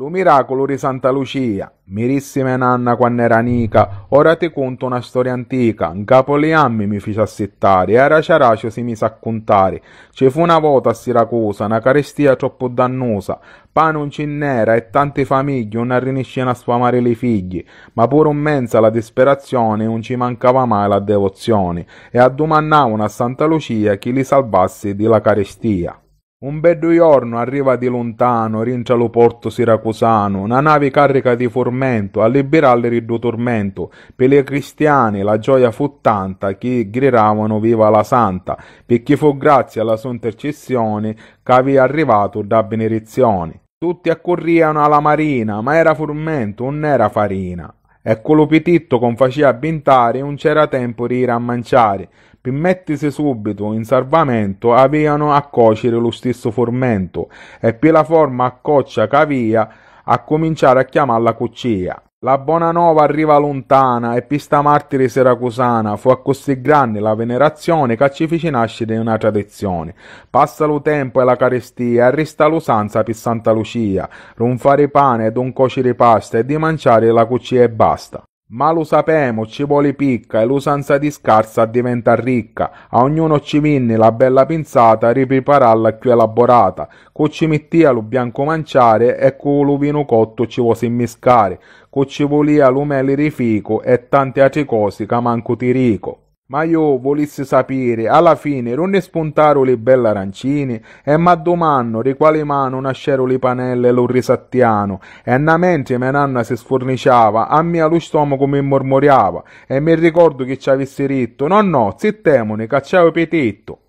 Lo miracolo di Santa Lucia, mirissime nanna quando era nica, ora ti conto una storia antica, un capo le ammi mi fece assettare, era ciaracio si mise a contare, ci fu una volta a Siracusa, una carestia troppo dannosa, pane non ci e tante famiglie non riniscevano a sfamare le figli, ma pur un mensa la disperazione non ci mancava mai la devozione, e addumannavano a Santa Lucia chi li salvasse di la carestia. Un bel giorno arriva di lontano, rincia lo porto siracusano, una nave carica di formento, a liberarle riddo tormento, per i cristiani la gioia fu tanta, che gridavano viva la santa, per chi fu grazie alla sua intercessione che aveva arrivato da benedizione. Tutti accorriano alla marina, ma era formento, non era farina. E quello pititto con facea bintare, non c'era tempo di ir a mangiare. Per mettersi subito in salvamento, aveano a cocere lo stesso formento, e per la forma a coccia che a cominciare a chiamarla cuccia. La buona nuova arriva lontana e pista martire siracusana, fu a così grande la venerazione che a ci fece di una tradizione. Passa lo tempo e la carestia, e resta l'usanza per Santa Lucia, non fare pane, non cuocere pasta e di mangiare la cucina e basta. Ma lo sapemo, ci vuole picca e l'usanza di scarsa diventa ricca. A ognuno ci vinne la bella pinzata, riprepararla più elaborata. Co ci mettia lo bianco manciare e co lo vino cotto ci vuole immiscare. Co ci volia lo l'umeli rifico e tante altre cose che manco ti rico. Ma io volessi sapere, alla fine, non ne spuntarono le belle arancine, e ma domando di quale mano nascero le panelle e l'orrisattiano? e na mente mia nanna si sforniciava, a mia lo stomaco mi mormoriava, e mi ricordo che ci avesse detto, no no, zittemone, cacciavo petetto,